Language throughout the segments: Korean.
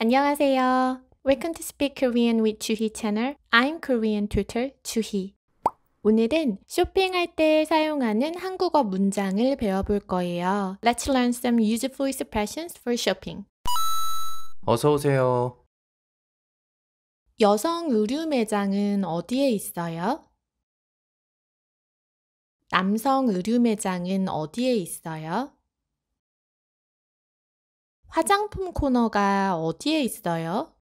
안녕하세요. Welcome to Speak Korean with Juhee 채널. I'm Korean tutor Juhee. 오늘은 쇼핑할 때 사용하는 한국어 문장을 배워볼 거예요. Let's learn some useful expressions for shopping. 어서 오세요. 여성 의류 매장은 어디에 있어요? 남성 의류 매장은 어디에 있어요? 화장품 코너가 어디에 있어요?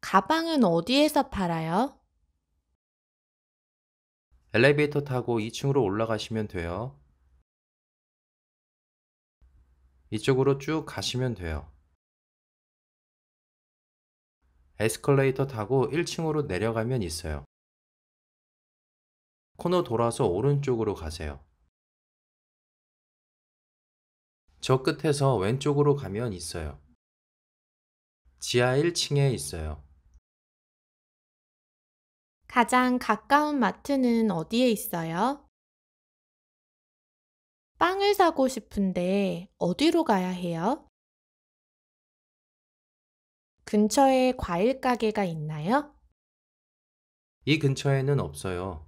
가방은 어디에서 팔아요? 엘리베이터 타고 2층으로 올라가시면 돼요. 이쪽으로 쭉 가시면 돼요. 에스컬레이터 타고 1층으로 내려가면 있어요. 코너 돌아서 오른쪽으로 가세요. 저 끝에서 왼쪽으로 가면 있어요. 지하 1층에 있어요. 가장 가까운 마트는 어디에 있어요? 빵을 사고 싶은데 어디로 가야 해요? 근처에 과일 가게가 있나요? 이 근처에는 없어요.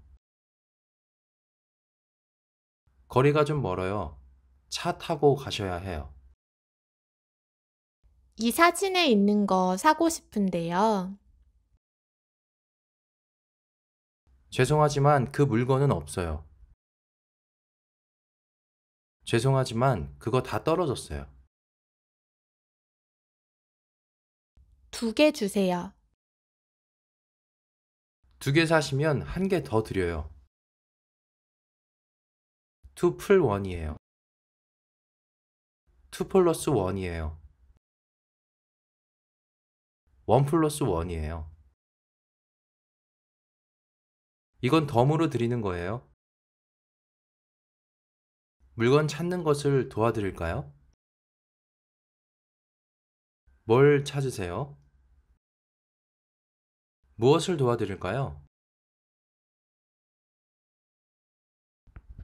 거리가 좀 멀어요. 차 타고 가셔야 해요. 이 사진에 있는 거 사고 싶은데요. 죄송하지만 그 물건은 없어요. 죄송하지만 그거 다 떨어졌어요. 두 개 주세요. 두 개 사시면 한 개 더 드려요. 투풀 1이에요 2 플러스 1이에요. 1 플러스 1이에요. 이건 덤으로 드리는 거예요. 물건 찾는 것을 도와드릴까요? 뭘 찾으세요? 무엇을 도와드릴까요?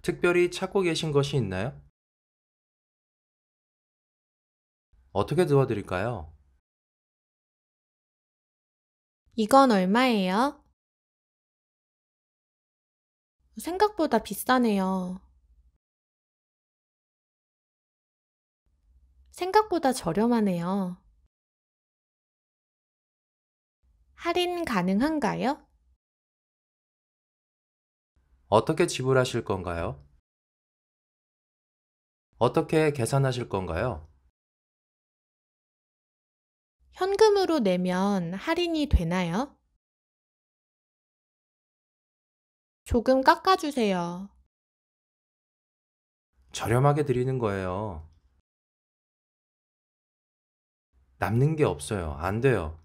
특별히 찾고 계신 것이 있나요? 어떻게 도와드릴까요? 이건 얼마예요? 생각보다 비싸네요. 생각보다 저렴하네요. 할인 가능한가요? 어떻게 지불하실 건가요? 어떻게 계산하실 건가요? 현금으로 내면 할인이 되나요? 조금 깎아주세요. 저렴하게 드리는 거예요. 남는 게 없어요. 안 돼요.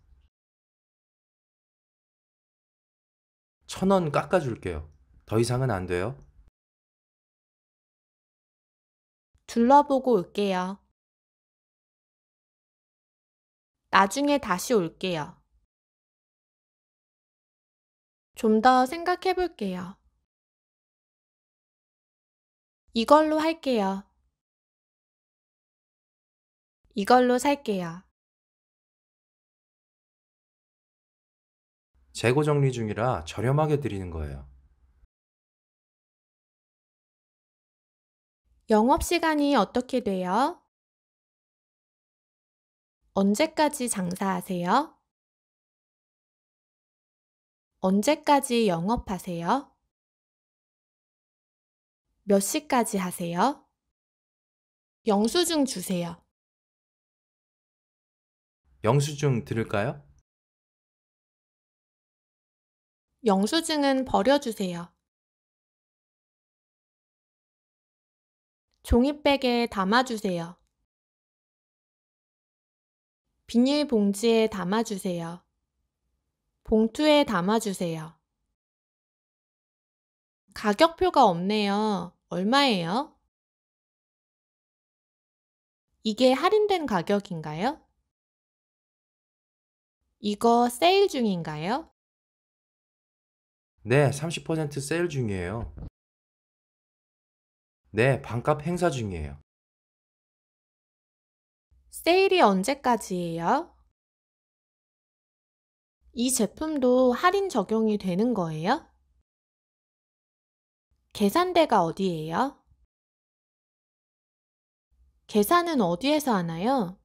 천 원 깎아줄게요. 더 이상은 안 돼요. 둘러보고 올게요. 나중에 다시 올게요. 좀 더 생각해 볼게요. 이걸로 할게요. 이걸로 살게요. 재고 정리 중이라 저렴하게 드리는 거예요. 영업 시간이 어떻게 돼요? 언제까지 장사하세요? 언제까지 영업하세요? 몇 시까지 하세요? 영수증 주세요. 영수증 들을까요? 영수증은 버려주세요. 종이백에 담아주세요. 비닐봉지에 담아주세요. 봉투에 담아주세요. 가격표가 없네요. 얼마예요? 이게 할인된 가격인가요? 이거 세일 중인가요? 네, 30% 세일 중이에요. 네, 반값 행사 중이에요. 세일이 언제까지예요? 이 제품도 할인 적용이 되는 거예요? 계산대가 어디예요? 계산은 어디에서 하나요?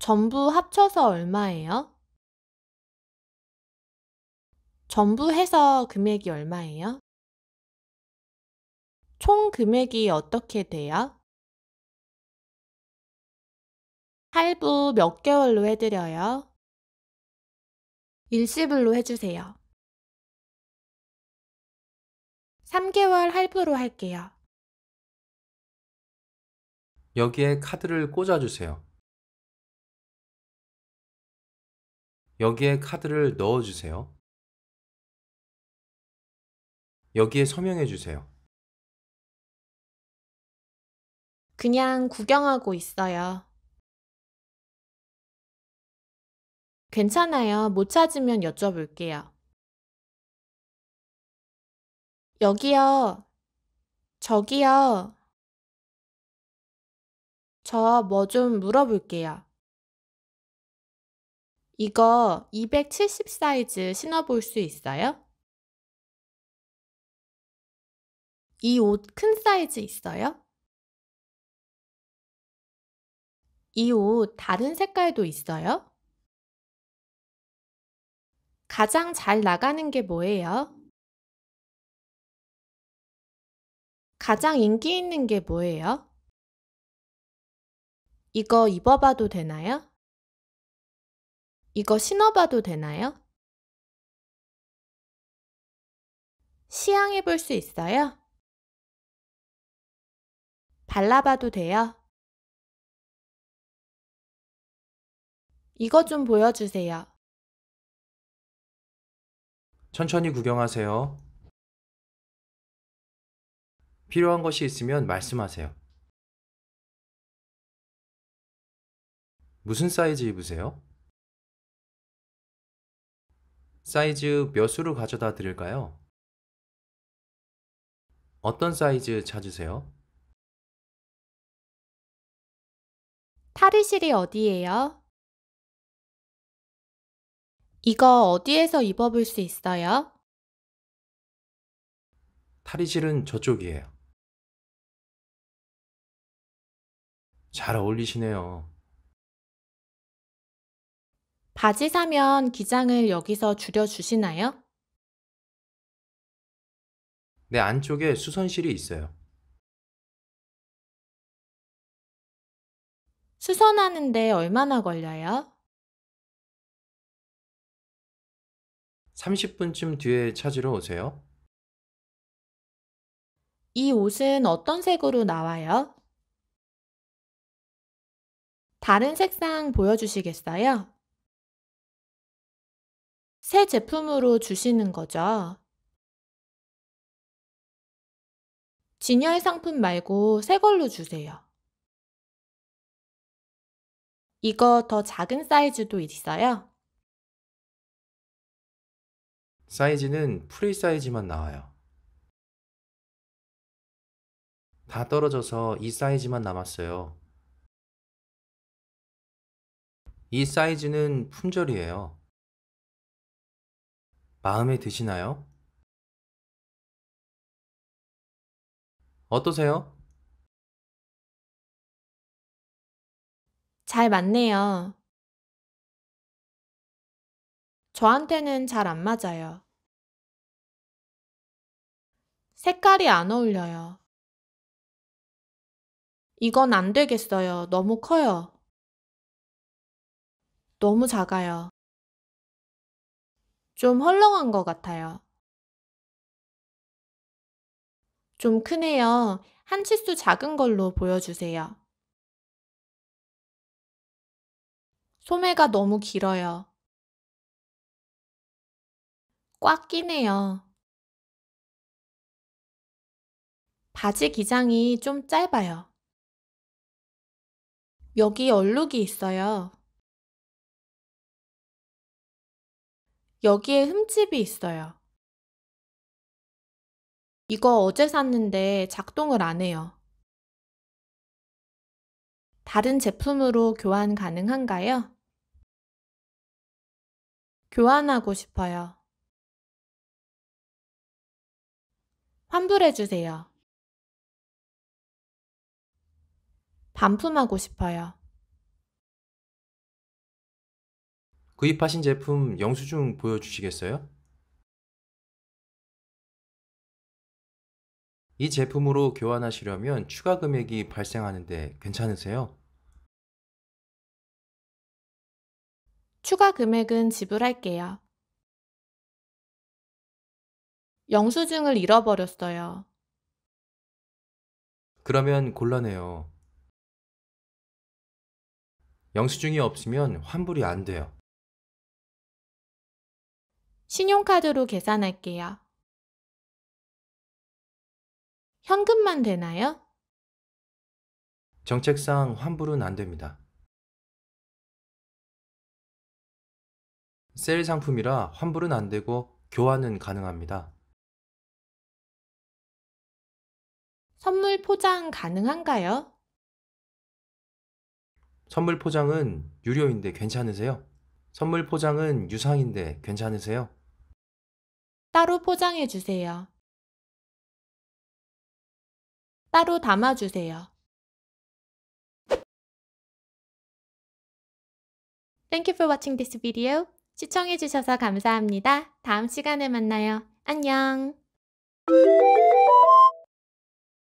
전부 합쳐서 얼마예요? 전부 해서 금액이 얼마예요? 총 금액이 어떻게 돼요? 할부 몇 개월로 해드려요? 일시불로 해주세요. 3개월 할부로 할게요. 여기에 카드를 꽂아주세요. 여기에 카드를 넣어주세요. 여기에 서명해주세요. 그냥 구경하고 있어요. 괜찮아요. 못 찾으면 여쭤볼게요. 여기요. 저기요. 저 뭐 좀 물어볼게요. 이거 270 사이즈 신어볼 수 있어요? 이 옷 큰 사이즈 있어요? 이 옷 다른 색깔도 있어요? 가장 잘 나가는 게 뭐예요? 가장 인기 있는 게 뭐예요? 이거 입어봐도 되나요? 이거 신어봐도 되나요? 시향해 볼 수 있어요? 발라봐도 돼요? 이거 좀 보여주세요. 천천히 구경하세요. 필요한 것이 있으면 말씀하세요. 무슨 사이즈 입으세요? 사이즈 몇 수를 가져다 드릴까요? 어떤 사이즈 찾으세요? 탈의실이 어디예요? 이거 어디에서 입어볼 수 있어요? 탈의실은 저쪽이에요. 잘 어울리시네요. 바지 사면 기장을 여기서 줄여주시나요? 내 네, 안쪽에 수선실이 있어요. 수선하는데 얼마나 걸려요? 30분쯤 뒤에 찾으러 오세요. 이 옷은 어떤 색으로 나와요? 다른 색상 보여주시겠어요? 새 제품으로 주시는 거죠? 진열 상품 말고 새 걸로 주세요. 이거 더 작은 사이즈도 있어요? 사이즈는 프리 사이즈만 나와요. 다 떨어져서 이 사이즈만 남았어요. 이 사이즈는 품절이에요. 마음에 드시나요? 어떠세요? 잘 맞네요. 저한테는 잘 안 맞아요. 색깔이 안 어울려요. 이건 안 되겠어요. 너무 커요. 너무 작아요. 좀 헐렁한 것 같아요. 좀 크네요. 한 치수 작은 걸로 보여주세요. 소매가 너무 길어요. 꽉 끼네요. 바지 기장이 좀 짧아요. 여기 얼룩이 있어요. 여기에 흠집이 있어요. 이거 어제 샀는데 작동을 안 해요. 다른 제품으로 교환 가능한가요? 교환하고 싶어요. 환불해 주세요. 반품하고 싶어요. 구입하신 제품 영수증 보여주시겠어요? 이 제품으로 교환하시려면 추가 금액이 발생하는데 괜찮으세요? 추가 금액은 지불할게요. 영수증을 잃어버렸어요. 그러면 곤란해요. 영수증이 없으면 환불이 안 돼요. 신용카드로 계산할게요. 현금만 되나요? 정책상 환불은 안 됩니다. 세일 상품이라 환불은 안 되고 교환은 가능합니다. 선물 포장 가능한가요? 선물 포장은 유료인데 괜찮으세요? 선물 포장은 유상인데 괜찮으세요? 따로 포장해 주세요. 따로 담아 주세요. Thank you for watching this video. 시청해 주셔서 감사합니다. 다음 시간에 만나요. 안녕!